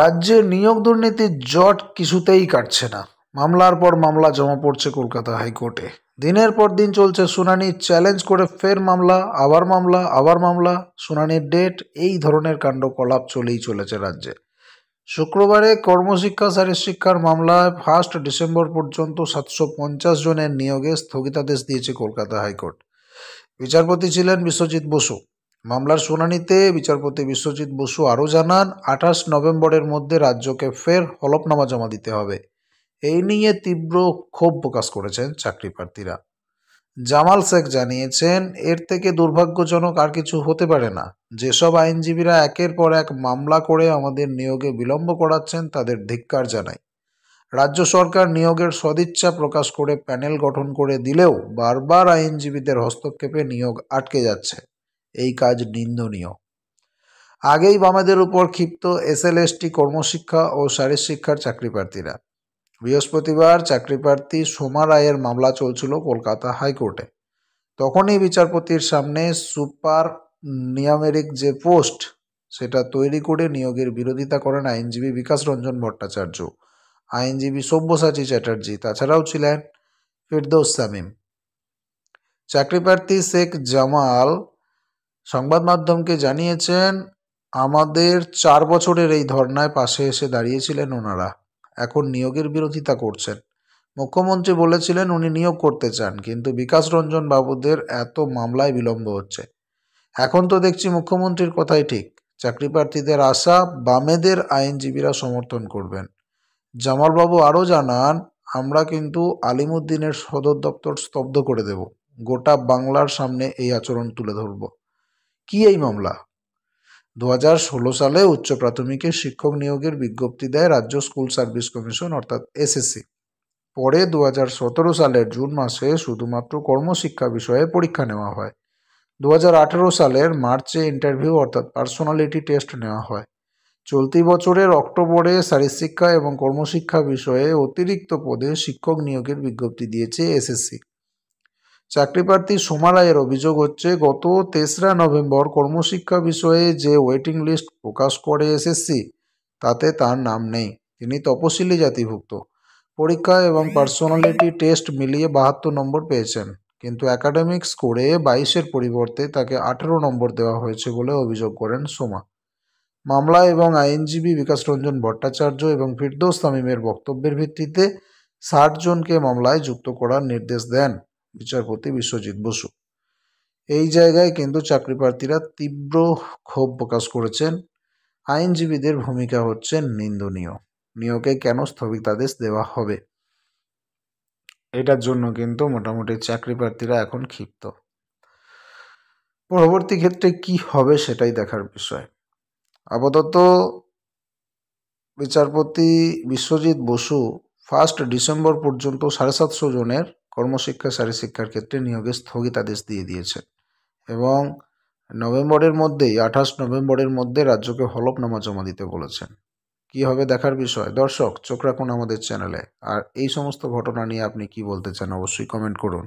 রাজ্যে নিয়োগ দুর্নীতির জট কিছুতেই কাটছে না মামলার পর মামলা জমা পড়ছে কলকাতা হাইকোর্টে দিনের পর দিন চলছে শুনানি চ্যালেঞ্জ করে ফের মামলা আবার মামলা আবার মামলা শুনানির ডেট এই ধরনের কাণ্ড কলাপ চলেই চলেছে রাজ্যে শুক্রবারে কর্মশিক্ষা শিক্ষার মামলায় ফার্স্ট ডিসেম্বর পর্যন্ত সাতশো পঞ্চাশ জনের নিয়োগে স্থগিতাদেশ দিয়েছে কলকাতা হাইকোর্ট বিচারপতি ছিলেন বিশ্বজিৎ বসু মামলার শুনানিতে বিচারপতি বিশ্বজিৎ বসু আরও জানান আঠাশ নভেম্বরের মধ্যে রাজ্যকে ফের হলফনামা জমা দিতে হবে এই নিয়ে তীব্র ক্ষোভ প্রকাশ করেছেন চাকরি প্রার্থীরা জামাল শেখ জানিয়েছেন এর থেকে দুর্ভাগ্যজনক আর কিছু হতে পারে না যেসব আইনজীবীরা একের পর এক মামলা করে আমাদের নিয়োগে বিলম্ব করাচ্ছেন তাদের ধিক্কার জানাই রাজ্য সরকার নিয়োগের সদিচ্ছা প্রকাশ করে প্যানেল গঠন করে দিলেও বারবার আইনজীবীদের হস্তক্ষেপে নিয়োগ আটকে যাচ্ছে এই কাজ নিন্দনীয় আগেই বামেদের উপর ক্ষিপ্ত এসএলএসটি কর্মশিক্ষা ও শারীর শিক্ষার চাকরিপ্রার্থীরা বৃহস্পতিবার চাকরিপ্রার্থী সোমা রায়ের মামলা চলছিল কলকাতা হাইকোর্টে তখনই বিচারপতির সামনে সুপার নিয়ামেরিক যে পোস্ট সেটা তৈরি করে নিয়োগের বিরোধিতা করেন আইনজীবী বিকাশ রঞ্জন ভট্টাচার্য আইনজীবী সব্যসাচী চ্যাটার্জি তাছাড়াও ছিলেন ফিরদৌস সামিম চাকরিপ্রার্থী শেখ জামাল সংবাদ মাধ্যমকে জানিয়েছেন আমাদের চার বছরের এই ধর্নায় পাশে এসে দাঁড়িয়েছিলেন ওনারা এখন নিয়োগের বিরোধিতা করছেন মুখ্যমন্ত্রী বলেছিলেন উনি নিয়োগ করতে চান কিন্তু বিকাশ রঞ্জন বাবুদের এত মামলায় বিলম্ব হচ্ছে এখন তো দেখছি মুখ্যমন্ত্রীর কথাই ঠিক চাকরি প্রার্থীদের আশা বামেদের আইনজীবীরা সমর্থন করবেন জামালবাবু আরও জানান আমরা কিন্তু আলিমুদ্দিনের সদর দপ্তর স্তব্ধ করে দেব গোটা বাংলার সামনে এই আচরণ তুলে ধরব কি এই মামলা দু সালে উচ্চ প্রাথমিকে শিক্ষক নিয়োগের বিজ্ঞপ্তি দেয় রাজ্য স্কুল সার্ভিস কমিশন অর্থাৎ এসএসসি পরে দু সালের জুন মাসে শুধুমাত্র কর্মশিক্ষা বিষয়ে পরীক্ষা নেওয়া হয় দু সালের মার্চে ইন্টারভিউ অর্থাৎ পার্সোনালিটি টেস্ট নেওয়া হয় চলতি বছরের অক্টোবরে শারীরশিক্ষা এবং কর্মশিক্ষা বিষয়ে অতিরিক্ত পদে শিক্ষক নিয়োগের বিজ্ঞপ্তি দিয়েছে এসএসসি চাকরিপ্রার্থী সোমা অভিযোগ হচ্ছে গত তেসরা নভেম্বর কর্মশিক্ষা বিষয়ে যে ওয়েটিং লিস্ট প্রকাশ করে এসএসসি তাতে তার নাম নেই তিনি তপশিলি জাতিভুক্ত পরীক্ষা এবং পার্সোনালিটি টেস্ট মিলিয়ে বাহাত্তর নম্বর পেয়েছেন কিন্তু একাডেমিক স্কোরে বাইশের পরিবর্তে তাকে আঠেরো নম্বর দেওয়া হয়েছে বলে অভিযোগ করেন সোমা মামলা এবং আইনজীবী বিকাশ রঞ্জন ভট্টাচার্য এবং ফিরদৌস তামিমের বক্তব্যের ভিত্তিতে ষাট জনকে মামলায় যুক্ত করার নির্দেশ দেন বিচারপতি বিশ্বজিৎ বসু এই জায়গায় কিন্তু চাকরি প্রার্থীরা তীব্র ক্ষোভ প্রকাশ করেছেন আইনজীবীদের ভূমিকা হচ্ছে নিন্দনীয় নিয়োগে কেন স্থগিতাদেশ দেওয়া হবে এটার জন্য কিন্তু মোটামুটি চাকরি প্রার্থীরা এখন ক্ষিপ্ত পরবর্তী ক্ষেত্রে কি হবে সেটাই দেখার বিষয় আপাতত বিচারপতি বিশ্বজিৎ বসু ফার্স্ট ডিসেম্বর পর্যন্ত সাড়ে সাতশো জনের কর্মশিক্ষা শিক্ষার ক্ষেত্রে নিয়োগে স্থগিতাদেশ দিয়ে দিয়েছে এবং নভেম্বরের মধ্যেই আঠাশ নভেম্বরের মধ্যে রাজ্যকে হলফনামা জমা দিতে বলেছেন কি হবে দেখার বিষয় দর্শক চোখ রাখুন আমাদের চ্যানেলে আর এই সমস্ত ঘটনা নিয়ে আপনি কি বলতে চান অবশ্যই কমেন্ট করুন